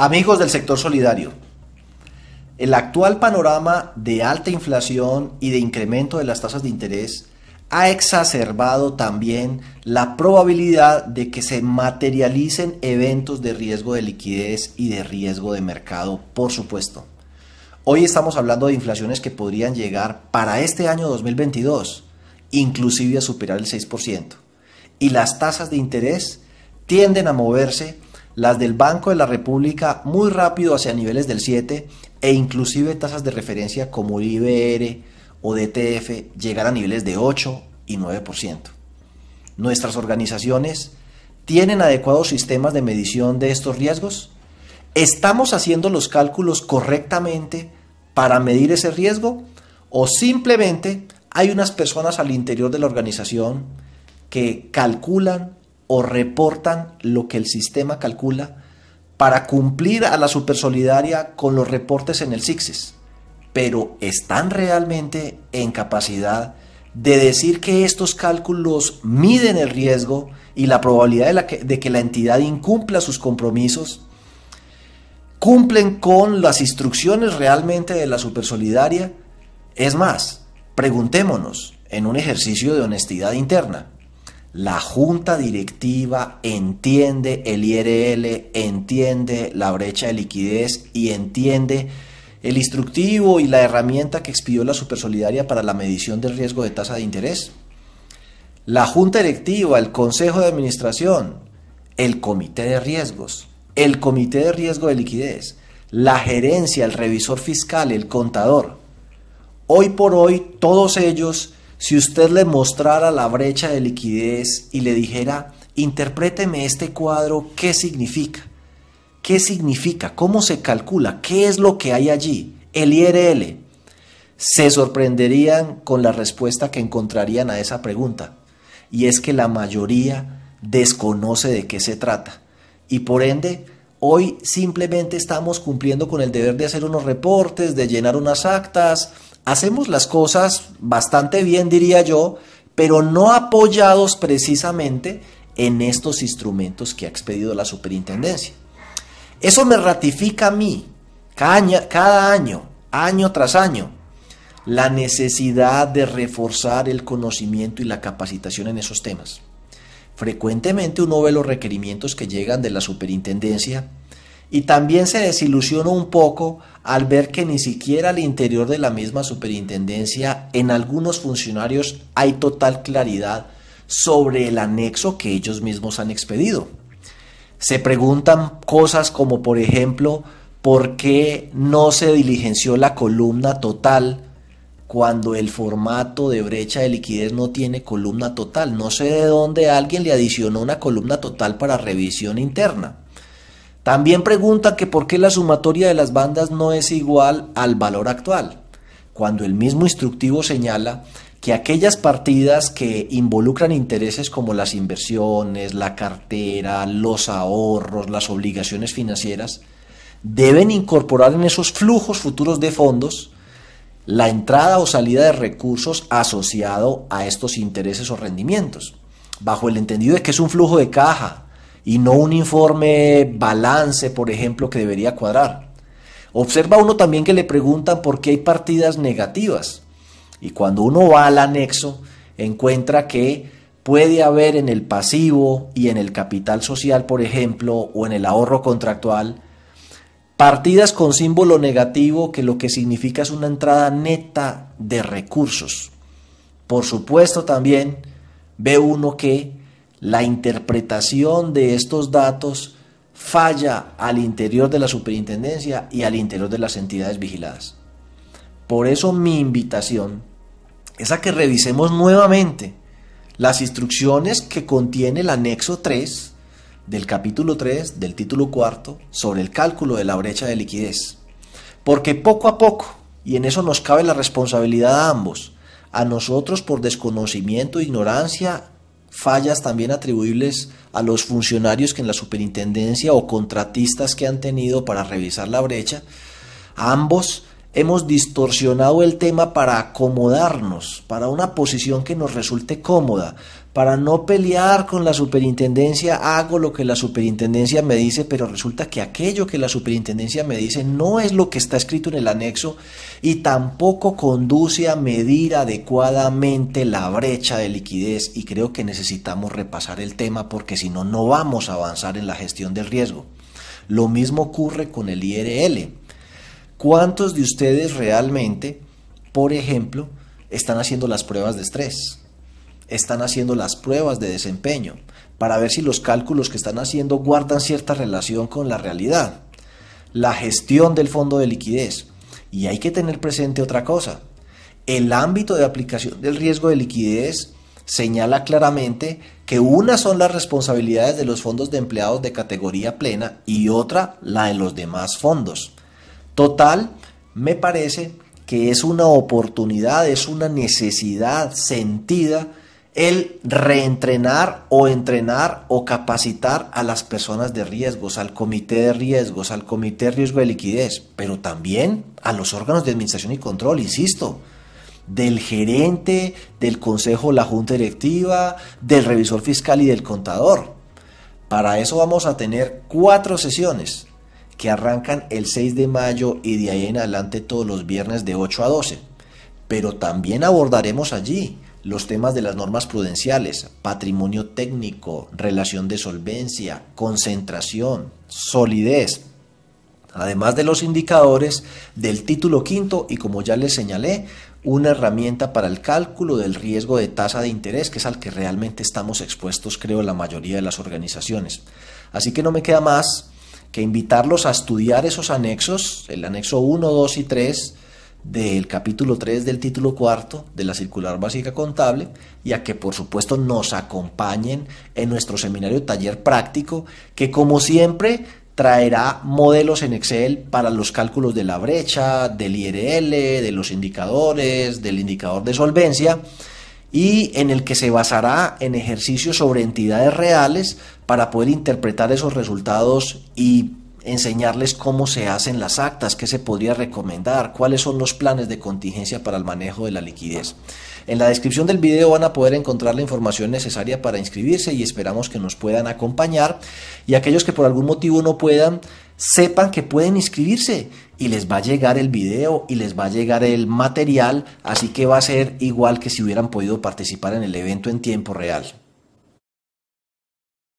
Amigos del sector solidario, el actual panorama de alta inflación y de incremento de las tasas de interés ha exacerbado también la probabilidad de que se materialicen eventos de riesgo de liquidez y de riesgo de mercado, por supuesto. Hoy estamos hablando de inflaciones que podrían llegar para este año 2022, inclusive a superar el 6%, y las tasas de interés tienden a moverse las del Banco de la República muy rápido hacia niveles del 7 e inclusive tasas de referencia como IBR o DTF llegar a niveles de 8 y 9%. Nuestras organizaciones tienen adecuados sistemas de medición de estos riesgos. ¿Estamos haciendo los cálculos correctamente para medir ese riesgo? ¿O simplemente hay unas personas al interior de la organización que calculan o reportan lo que el sistema calcula para cumplir a la supersolidaria con los reportes en el SIXIS, pero están realmente en capacidad de decir que estos cálculos miden el riesgo y la probabilidad de que la entidad incumpla sus compromisos, cumplen con las instrucciones realmente de la supersolidaria. Es más, preguntémonos en un ejercicio de honestidad interna, la junta directiva entiende el IRL, entiende la brecha de liquidez y entiende el instructivo y la herramienta que expidió la Supersolidaria para la medición del riesgo de tasa de interés. La junta directiva, el consejo de administración, el comité de riesgos, el comité de riesgo de liquidez, la gerencia, el revisor fiscal, el contador. Hoy por hoy todos ellos si usted le mostrara la brecha de liquidez y le dijera, interpréteme este cuadro, ¿qué significa? ¿Qué significa? ¿Cómo se calcula? ¿Qué es lo que hay allí? El IRL. Se sorprenderían con la respuesta que encontrarían a esa pregunta. Y es que la mayoría desconoce de qué se trata. Y por ende, hoy simplemente estamos cumpliendo con el deber de hacer unos reportes, de llenar unas actas, hacemos las cosas bastante bien, diría yo, pero no apoyados precisamente en estos instrumentos que ha expedido la superintendencia. Eso me ratifica a mí, cada año, año, año tras año, la necesidad de reforzar el conocimiento y la capacitación en esos temas. Frecuentemente uno ve los requerimientos que llegan de la superintendencia y también se desilusionó un poco al ver que ni siquiera al interior de la misma superintendencia en algunos funcionarios hay total claridad sobre el anexo que ellos mismos han expedido. Se preguntan cosas como por ejemplo por qué no se diligenció la columna total cuando el formato de brecha de liquidez no tiene columna total. No sé de dónde alguien le adicionó una columna total para revisión interna. También pregunta que por qué la sumatoria de las bandas no es igual al valor actual, cuando el mismo instructivo señala que aquellas partidas que involucran intereses como las inversiones, la cartera, los ahorros, las obligaciones financieras, deben incorporar en esos flujos futuros de fondos la entrada o salida de recursos asociado a estos intereses o rendimientos, bajo el entendido de que es un flujo de caja, y no un informe balance, por ejemplo, que debería cuadrar. Observa uno también que le preguntan por qué hay partidas negativas. Y cuando uno va al anexo, encuentra que puede haber en el pasivo y en el capital social, por ejemplo, o en el ahorro contractual, partidas con símbolo negativo que lo que significa es una entrada neta de recursos. Por supuesto también ve uno que la interpretación de estos datos falla al interior de la superintendencia y al interior de las entidades vigiladas. Por eso mi invitación es a que revisemos nuevamente las instrucciones que contiene el anexo 3 del capítulo 3 del título 4 sobre el cálculo de la brecha de liquidez. Porque poco a poco, y en eso nos cabe la responsabilidad a ambos, a nosotros por desconocimiento, e ignorancia fallas también atribuibles a los funcionarios que en la superintendencia o contratistas que han tenido para revisar la brecha, ambos hemos distorsionado el tema para acomodarnos, para una posición que nos resulte cómoda, para no pelear con la superintendencia, hago lo que la superintendencia me dice, pero resulta que aquello que la superintendencia me dice no es lo que está escrito en el anexo y tampoco conduce a medir adecuadamente la brecha de liquidez y creo que necesitamos repasar el tema porque si no, no vamos a avanzar en la gestión del riesgo. Lo mismo ocurre con el IRL. ¿Cuántos de ustedes realmente, por ejemplo, están haciendo las pruebas de estrés? están haciendo las pruebas de desempeño para ver si los cálculos que están haciendo guardan cierta relación con la realidad. La gestión del fondo de liquidez. Y hay que tener presente otra cosa. El ámbito de aplicación del riesgo de liquidez señala claramente que una son las responsabilidades de los fondos de empleados de categoría plena y otra la de los demás fondos. Total, me parece que es una oportunidad, es una necesidad sentida el reentrenar o entrenar o capacitar a las personas de riesgos, al comité de riesgos, al comité de riesgo de liquidez, pero también a los órganos de administración y control, insisto, del gerente, del consejo, la junta directiva, del revisor fiscal y del contador. Para eso vamos a tener cuatro sesiones que arrancan el 6 de mayo y de ahí en adelante todos los viernes de 8 a 12. Pero también abordaremos allí los temas de las normas prudenciales, patrimonio técnico, relación de solvencia, concentración, solidez, además de los indicadores del título quinto y como ya les señalé, una herramienta para el cálculo del riesgo de tasa de interés, que es al que realmente estamos expuestos, creo, la mayoría de las organizaciones. Así que no me queda más que invitarlos a estudiar esos anexos, el anexo 1, 2 y 3, del capítulo 3 del título cuarto de la Circular Básica Contable y a que por supuesto nos acompañen en nuestro seminario taller práctico que como siempre traerá modelos en Excel para los cálculos de la brecha, del IRL, de los indicadores, del indicador de solvencia y en el que se basará en ejercicios sobre entidades reales para poder interpretar esos resultados y enseñarles cómo se hacen las actas, qué se podría recomendar, cuáles son los planes de contingencia para el manejo de la liquidez. En la descripción del video van a poder encontrar la información necesaria para inscribirse y esperamos que nos puedan acompañar y aquellos que por algún motivo no puedan, sepan que pueden inscribirse y les va a llegar el video y les va a llegar el material, así que va a ser igual que si hubieran podido participar en el evento en tiempo real.